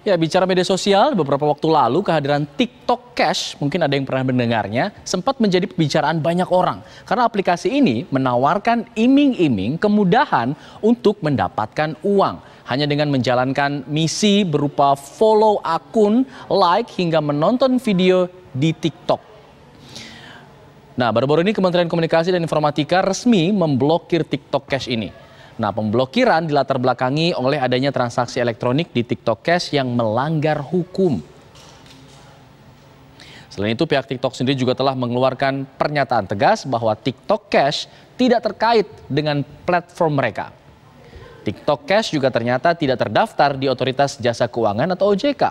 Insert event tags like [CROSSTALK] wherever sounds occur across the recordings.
Ya, bicara media sosial, beberapa waktu lalu kehadiran TikTok Cash, mungkin ada yang pernah mendengarnya, sempat menjadi pembicaraan banyak orang. Karena aplikasi ini menawarkan iming-iming kemudahan untuk mendapatkan uang. Hanya dengan menjalankan misi berupa follow akun, like, hingga menonton video di TikTok. Nah, baru-baru ini Kementerian Komunikasi dan Informatika resmi memblokir TikTok Cash ini. Nah, pemblokiran dilatar belakangi oleh adanya transaksi elektronik di TikTok Cash yang melanggar hukum. Selain itu, pihak TikTok sendiri juga telah mengeluarkan pernyataan tegas bahwa TikTok Cash tidak terkait dengan platform mereka. TikTok Cash juga ternyata tidak terdaftar di Otoritas Jasa Keuangan atau OJK.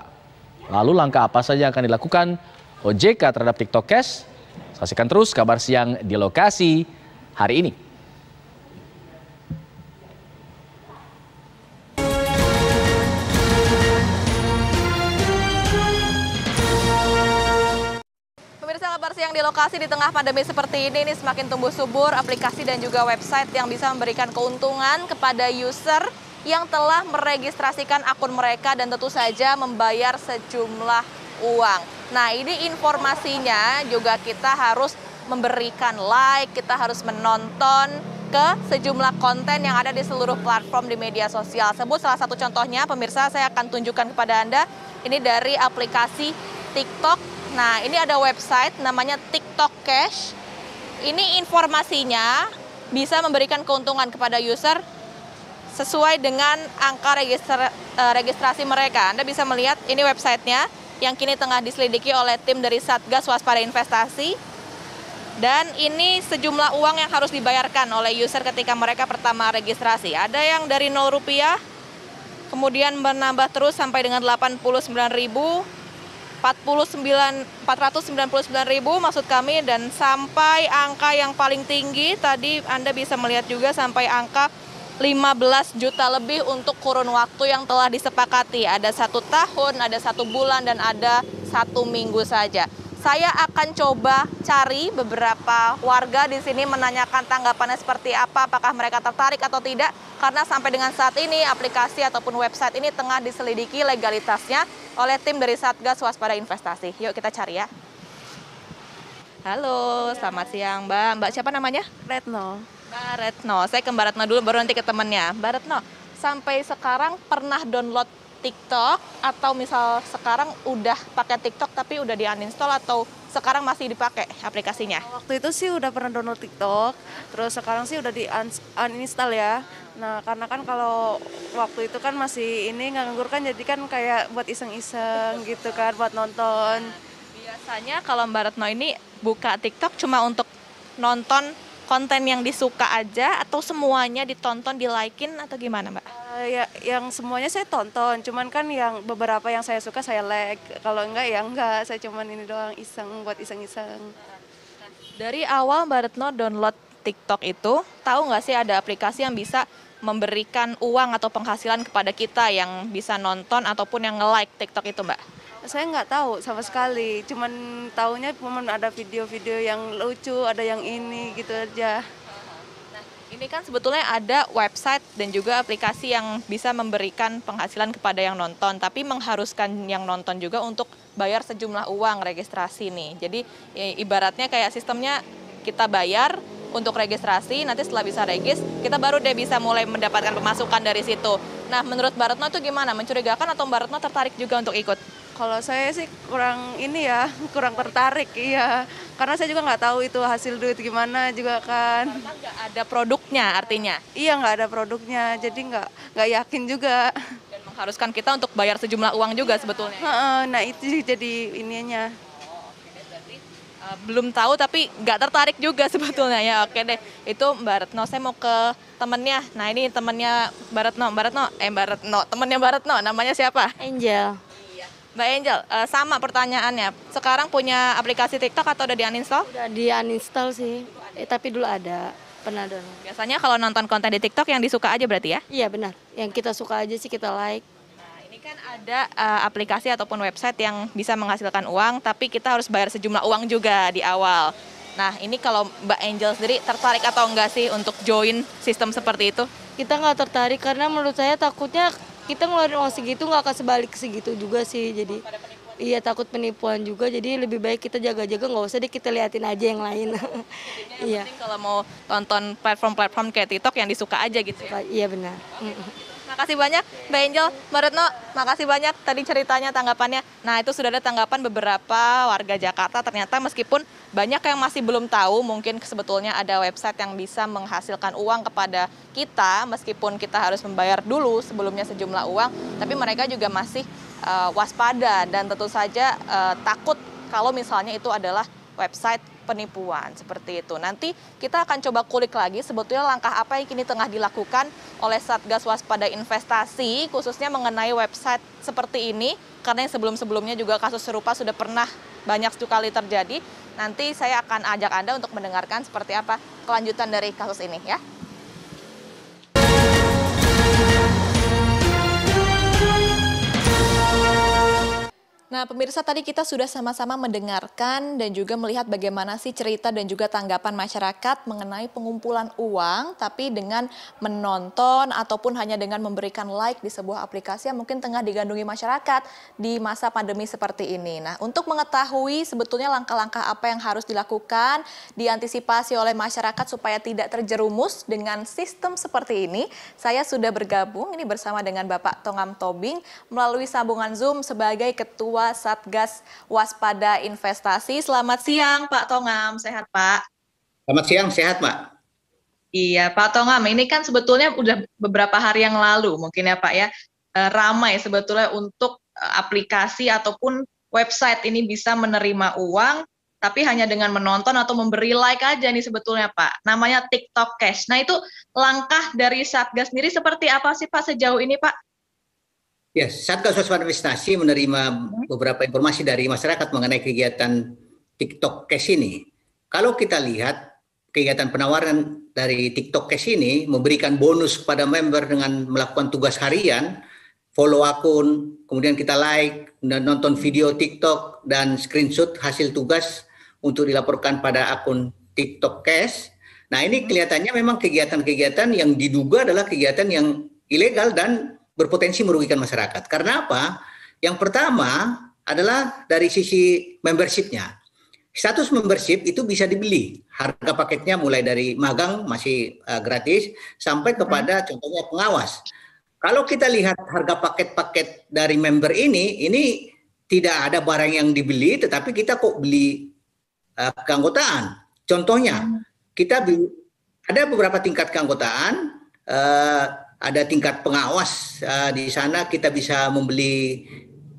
Lalu langkah apa saja yang akan dilakukan OJK terhadap TikTok Cash? Saksikan terus kabar siang di lokasi hari ini. aplikasi yang di lokasi di tengah pandemi seperti ini ini semakin tumbuh subur aplikasi dan juga website yang bisa memberikan keuntungan kepada user yang telah meregistrasikan akun mereka dan tentu saja membayar sejumlah uang. Nah, ini informasinya juga kita harus memberikan like, kita harus menonton ke sejumlah konten yang ada di seluruh platform di media sosial. Sebut salah satu contohnya, pemirsa saya akan tunjukkan kepada Anda. Ini dari aplikasi TikTok Nah, ini ada website namanya TikTok Cash. Ini informasinya bisa memberikan keuntungan kepada user sesuai dengan angka eh, registrasi mereka. Anda bisa melihat ini websitenya yang kini tengah diselidiki oleh tim dari Satgas Waspada Investasi. Dan ini sejumlah uang yang harus dibayarkan oleh user ketika mereka pertama registrasi. Ada yang dari 0 rupiah, kemudian menambah terus sampai dengan 89 ribu, 49 499.000 maksud kami dan sampai angka yang paling tinggi tadi Anda bisa melihat juga sampai angka 15 juta lebih untuk kurun waktu yang telah disepakati. Ada satu tahun, ada satu bulan, dan ada satu minggu saja saya akan coba cari beberapa warga di sini menanyakan tanggapannya seperti apa, apakah mereka tertarik atau tidak, karena sampai dengan saat ini aplikasi ataupun website ini tengah diselidiki legalitasnya oleh tim dari Satgas Waspada Investasi. Yuk kita cari ya. Halo, iya. selamat siang Mbak. Mbak siapa namanya? Retno. Mbak Retno, saya ke Mbak Retno dulu baru nanti ke temannya. Mbak Retno, sampai sekarang pernah download TikTok atau misal sekarang udah pakai TikTok tapi udah di uninstall atau sekarang masih dipakai aplikasinya? Waktu itu sih udah pernah download TikTok, terus sekarang sih udah di uninstall ya. Nah karena kan kalau waktu itu kan masih ini nganggur kan jadi kan kayak buat iseng-iseng gitu kan buat nonton. Biasanya kalau Mbak Retno ini buka TikTok cuma untuk nonton konten yang disuka aja atau semuanya ditonton, di in atau gimana Mbak? Eh, ya yang semuanya saya tonton cuman kan yang beberapa yang saya suka saya like kalau enggak ya enggak saya cuman ini doang iseng buat iseng-iseng dari awal Mbak Retno download TikTok itu tahu nggak sih ada aplikasi yang bisa memberikan uang atau penghasilan kepada kita yang bisa nonton ataupun yang nge-like TikTok itu Mbak saya nggak tahu sama sekali cuman tahunya cuman ada video-video yang lucu ada yang ini gitu aja ini kan sebetulnya ada website dan juga aplikasi yang bisa memberikan penghasilan kepada yang nonton, tapi mengharuskan yang nonton juga untuk bayar sejumlah uang registrasi nih. Jadi ya, ibaratnya kayak sistemnya kita bayar untuk registrasi, nanti setelah bisa regis, kita baru deh bisa mulai mendapatkan pemasukan dari situ. Nah, menurut Baratno itu gimana? Mencurigakan atau Baratno tertarik juga untuk ikut? Kalau saya sih kurang ini ya, [LAUGHS] kurang tertarik iya. Karena saya juga nggak tahu itu hasil duit gimana juga kan. Karena nggak ada produknya artinya? Iya nggak ada produknya, jadi nggak nggak yakin juga. Dan mengharuskan kita untuk bayar sejumlah uang juga iya. sebetulnya. Nah itu jadi ininya. Eh, belum tahu tapi nggak tertarik juga [LAUGHS] sebetulnya ya oke deh itu Mbak Retno saya mau ke temennya nah ini temennya Mbak Retno Mbak Retno eh Mbak Retno temennya Mbak Retno namanya siapa Angel Mbak Angel, uh, sama pertanyaannya. Sekarang punya aplikasi TikTok atau udah di uninstall? Udah di uninstall sih, eh, tapi dulu ada pernah download. Biasanya kalau nonton konten di TikTok yang disuka aja berarti ya? Iya benar, yang kita suka aja sih kita like. Nah, ini kan ada uh, aplikasi ataupun website yang bisa menghasilkan uang, tapi kita harus bayar sejumlah uang juga di awal. Nah, ini kalau Mbak Angel sendiri tertarik atau enggak sih untuk join sistem seperti itu? Kita nggak tertarik karena menurut saya takutnya kita ngeluarin uang segitu nggak akan sebalik segitu juga sih jadi iya takut penipuan juga jadi lebih baik kita jaga-jaga nggak usah deh kita liatin aja yang lain [LAUGHS] iya kalau mau tonton platform-platform kayak TikTok yang disuka aja gitu ya iya benar mm kasih banyak Mbak Angel, Mbak Retno, makasih banyak tadi ceritanya, tanggapannya. Nah itu sudah ada tanggapan beberapa warga Jakarta ternyata meskipun banyak yang masih belum tahu mungkin sebetulnya ada website yang bisa menghasilkan uang kepada kita meskipun kita harus membayar dulu sebelumnya sejumlah uang, tapi mereka juga masih uh, waspada dan tentu saja uh, takut kalau misalnya itu adalah website penipuan seperti itu. Nanti kita akan coba kulik lagi sebetulnya langkah apa yang kini tengah dilakukan oleh Satgas Waspada Investasi khususnya mengenai website seperti ini karena yang sebelum-sebelumnya juga kasus serupa sudah pernah banyak sekali terjadi. Nanti saya akan ajak Anda untuk mendengarkan seperti apa kelanjutan dari kasus ini ya. Nah, pemirsa tadi kita sudah sama-sama mendengarkan dan juga melihat bagaimana sih cerita dan juga tanggapan masyarakat mengenai pengumpulan uang tapi dengan menonton ataupun hanya dengan memberikan like di sebuah aplikasi yang mungkin tengah digandungi masyarakat di masa pandemi seperti ini. Nah, untuk mengetahui sebetulnya langkah-langkah apa yang harus dilakukan diantisipasi oleh masyarakat supaya tidak terjerumus dengan sistem seperti ini, saya sudah bergabung ini bersama dengan Bapak Tongam Tobing melalui sambungan Zoom sebagai Ketua Satgas Waspada Investasi. Selamat siang Pak Tongam, sehat Pak? Selamat siang, sehat Pak. Iya Pak Tongam, ini kan sebetulnya udah beberapa hari yang lalu mungkin ya Pak ya, eh, ramai sebetulnya untuk eh, aplikasi ataupun website ini bisa menerima uang tapi hanya dengan menonton atau memberi like aja nih sebetulnya Pak. Namanya TikTok Cash. Nah itu langkah dari Satgas sendiri seperti apa sih Pak sejauh ini Pak? Ya, Satgas Waspada Investasi menerima hmm? beberapa informasi dari masyarakat mengenai kegiatan TikTok Cash ini. Kalau kita lihat kegiatan penawaran dari TikTok Cash ini memberikan bonus kepada member dengan melakukan tugas harian, follow akun, kemudian kita like, dan nonton video TikTok dan screenshot hasil tugas untuk dilaporkan pada akun TikTok Cash. Nah, ini hmm? kelihatannya memang kegiatan-kegiatan yang diduga adalah kegiatan yang ilegal dan berpotensi merugikan masyarakat. Karena apa? Yang pertama adalah dari sisi membershipnya. Status membership itu bisa dibeli. Harga paketnya mulai dari magang masih uh, gratis sampai kepada hmm. contohnya pengawas. Kalau kita lihat harga paket-paket dari member ini, ini tidak ada barang yang dibeli, tetapi kita kok beli uh, keanggotaan. Contohnya, hmm. kita beli, ada beberapa tingkat keanggotaan. Uh, ada tingkat pengawas uh, di sana kita bisa membeli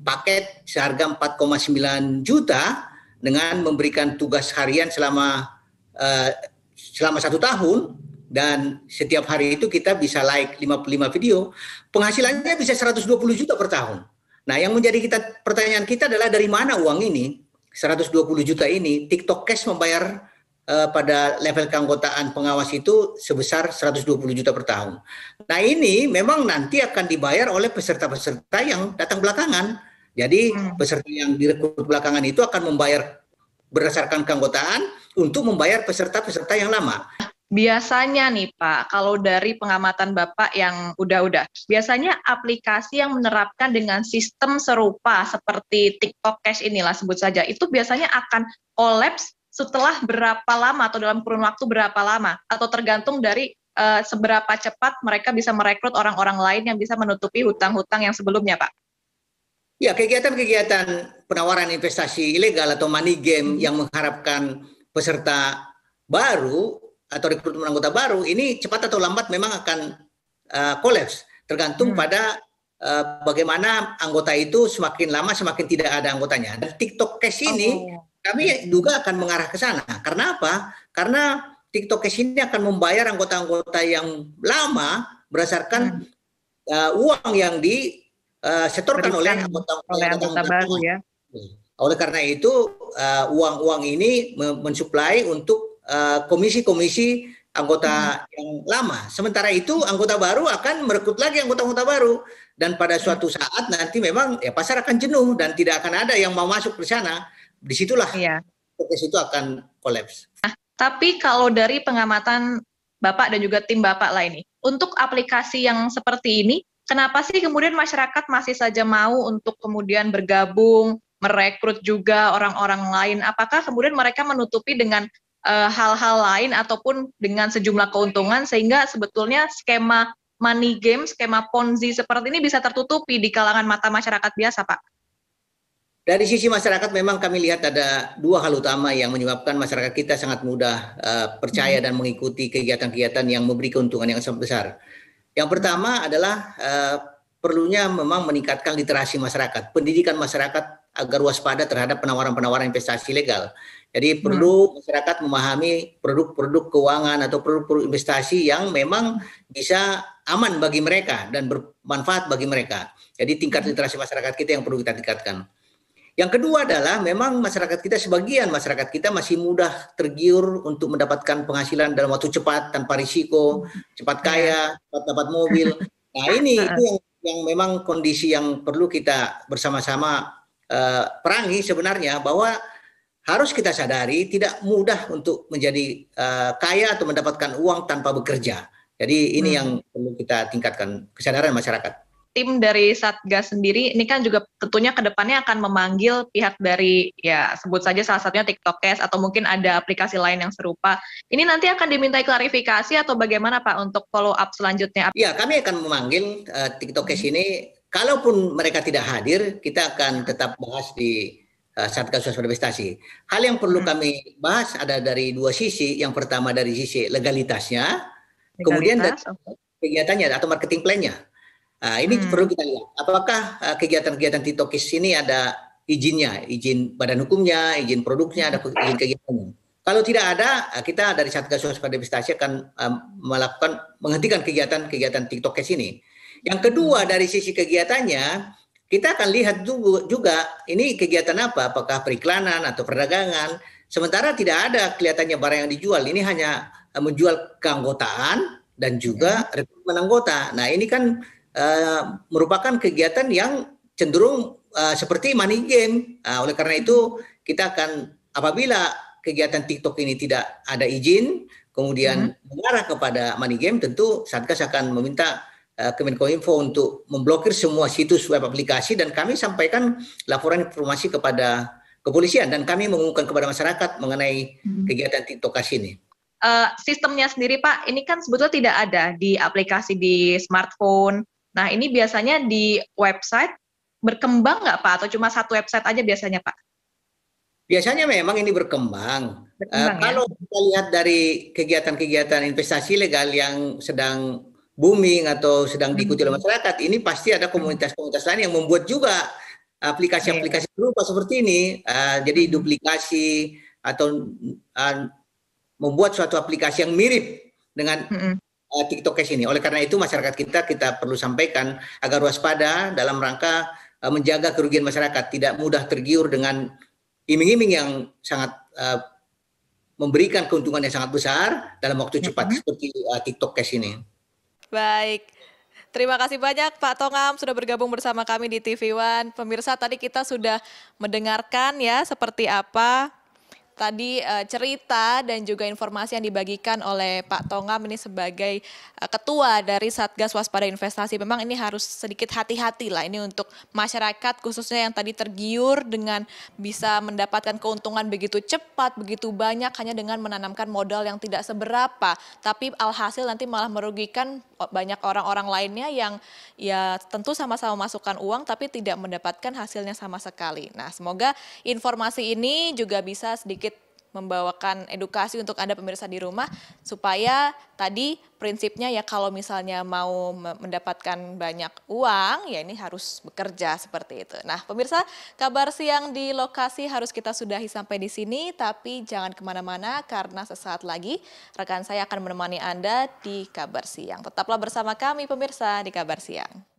paket seharga 4,9 juta dengan memberikan tugas harian selama uh, selama satu tahun dan setiap hari itu kita bisa like 55 video penghasilannya bisa 120 juta per tahun nah yang menjadi kita pertanyaan kita adalah dari mana uang ini 120 juta ini TikTok Cash membayar Eh, pada level keanggotaan pengawas itu sebesar 120 juta per tahun. Nah ini memang nanti akan dibayar oleh peserta-peserta yang datang belakangan. Jadi hmm. peserta yang direkrut belakangan itu akan membayar berdasarkan keanggotaan untuk membayar peserta-peserta yang lama. Biasanya nih Pak, kalau dari pengamatan Bapak yang udah-udah, biasanya aplikasi yang menerapkan dengan sistem serupa seperti TikTok Cash inilah sebut saja, itu biasanya akan kolaps setelah berapa lama atau dalam kurun waktu berapa lama atau tergantung dari uh, seberapa cepat mereka bisa merekrut orang-orang lain yang bisa menutupi hutang-hutang yang sebelumnya, Pak? Ya, kegiatan-kegiatan penawaran investasi ilegal atau money game hmm. yang mengharapkan peserta baru atau rekrutmen anggota baru ini cepat atau lambat memang akan uh, tergantung hmm. pada uh, bagaimana anggota itu semakin lama semakin tidak ada anggotanya. Dan TikTok Cash ini oh kami juga akan mengarah ke sana. Karena apa? Karena TikTok Cash ini akan membayar anggota-anggota yang lama berdasarkan uh, uang yang disetorkan eh, oleh anggota-anggota baru ya. Oleh karena itu eh, uang-uang uh, ini mensuplai untuk komisi-komisi uh, anggota hmm. yang lama. Sementara itu anggota baru akan merekrut lagi anggota-anggota baru dan pada hmm. suatu saat nanti memang ya pasar akan jenuh dan tidak akan ada yang mau masuk ke sana disitulah iya. showcase itu akan kolaps. Nah, tapi kalau dari pengamatan Bapak dan juga tim Bapak lah ini, untuk aplikasi yang seperti ini, kenapa sih kemudian masyarakat masih saja mau untuk kemudian bergabung, merekrut juga orang-orang lain? Apakah kemudian mereka menutupi dengan eh, hal-hal e, hal -hal lain ataupun dengan sejumlah keuntungan sehingga sebetulnya skema money game, skema ponzi seperti ini bisa tertutupi di kalangan mata masyarakat biasa, Pak? Dari sisi masyarakat memang kami lihat ada dua hal utama yang menyebabkan masyarakat kita sangat mudah uh, percaya dan mengikuti kegiatan-kegiatan yang memberi keuntungan yang sangat besar. Yang pertama adalah uh, perlunya memang meningkatkan literasi masyarakat, pendidikan masyarakat agar waspada terhadap penawaran-penawaran investasi legal. Jadi hmm. perlu masyarakat memahami produk-produk keuangan atau produk-produk investasi yang memang bisa aman bagi mereka dan bermanfaat bagi mereka. Jadi tingkat hmm. literasi masyarakat kita yang perlu kita tingkatkan. Yang kedua adalah memang masyarakat kita sebagian masyarakat kita masih mudah tergiur untuk mendapatkan penghasilan dalam waktu cepat tanpa risiko, cepat iya. kaya, cepat dapat mobil. [LAUGHS] Nah ini itu yang, yang memang kondisi yang perlu kita bersama-sama uh, perangi sebenarnya bahwa harus kita sadari tidak mudah untuk menjadi uh, kaya atau mendapatkan uang tanpa bekerja. Jadi ini hmm. yang perlu kita tingkatkan kesadaran masyarakat tim dari Satgas sendiri ini kan juga tentunya kedepannya akan memanggil pihak dari ya sebut saja salah satunya TikTok Cash atau mungkin ada aplikasi lain yang serupa. Ini nanti akan dimintai klarifikasi atau bagaimana Pak untuk follow up selanjutnya? Ya kami akan memanggil uh, Cash ini. Kalaupun mereka tidak hadir, kita akan tetap bahas di uh, Satgas Waspada Investasi. Hal yang perlu hmm. kami bahas ada dari dua sisi. Yang pertama dari sisi legalitasnya, Legalitas, kemudian dari kegiatannya atau marketing plan-nya. Nah, ini hmm. perlu kita lihat. Apakah eh, kegiatan-kegiatan TikTokis ini ada izinnya, izin badan hukumnya, izin produknya, ada izin kegiatannya. Kalau tidak ada, eh, kita dari Satgas Waspada Investasi akan eh, melakukan menghentikan kegiatan-kegiatan TikTokes ini. Yang kedua hmm. dari sisi kegiatannya, kita akan lihat juga ini kegiatan apa, apakah periklanan atau perdagangan. Sementara tidak ada kelihatannya barang yang dijual, ini hanya menjual keanggotaan dan juga hmm. rekrutmen anggota. Nah ini kan uh, merupakan kegiatan yang cenderung uh, seperti money game. Uh, oleh karena itu kita akan apabila kegiatan TikTok ini tidak ada izin, kemudian hmm. mengarah kepada money game, tentu Satgas akan meminta uh, Info untuk memblokir semua situs web aplikasi dan kami sampaikan laporan informasi kepada kepolisian dan kami mengumumkan kepada masyarakat mengenai hmm. kegiatan TikTok ini uh, sistemnya sendiri Pak, ini kan sebetulnya tidak ada di aplikasi di smartphone Nah, ini biasanya di website berkembang nggak Pak? Atau cuma satu website aja biasanya Pak? Biasanya memang ini berkembang. berkembang uh, ya? Kalau kita lihat dari kegiatan-kegiatan investasi legal yang sedang booming atau sedang diikuti oleh hmm. masyarakat, ini pasti ada komunitas-komunitas lain yang membuat juga aplikasi-aplikasi berupa iya. seperti ini. Uh, jadi hmm. duplikasi atau uh, membuat suatu aplikasi yang mirip dengan hmm uh, TikTok Cash ini. Oleh karena itu masyarakat kita kita perlu sampaikan agar waspada dalam rangka uh, menjaga kerugian masyarakat, tidak mudah tergiur dengan iming-iming yang sangat uh, memberikan keuntungan yang sangat besar dalam waktu cepat mm -hmm. seperti uh, TikTok Cash ini. Baik. Terima kasih banyak Pak Tongam sudah bergabung bersama kami di TV One. Pemirsa tadi kita sudah mendengarkan ya seperti apa tadi uh, cerita dan juga informasi yang dibagikan oleh Pak Tongam ini sebagai uh, ketua dari Satgas Waspada Investasi. Memang ini harus sedikit hati-hati lah ini untuk masyarakat khususnya yang tadi tergiur dengan bisa mendapatkan keuntungan begitu cepat, begitu banyak hanya dengan menanamkan modal yang tidak seberapa. Tapi alhasil nanti malah merugikan eh, banyak orang-orang lainnya yang ya tentu sama-sama masukkan uang tapi tidak mendapatkan hasilnya sama sekali. Nah semoga informasi ini juga bisa sedikit membawakan edukasi untuk Anda pemirsa di rumah supaya tadi prinsipnya ya kalau misalnya mau mendapatkan banyak uang ya ini harus bekerja seperti itu. Nah pemirsa kabar siang di lokasi harus kita sudahi sampai di sini tapi jangan kemana-mana karena sesaat lagi rekan saya akan menemani Anda di kabar siang. Tetaplah bersama kami pemirsa di kabar siang.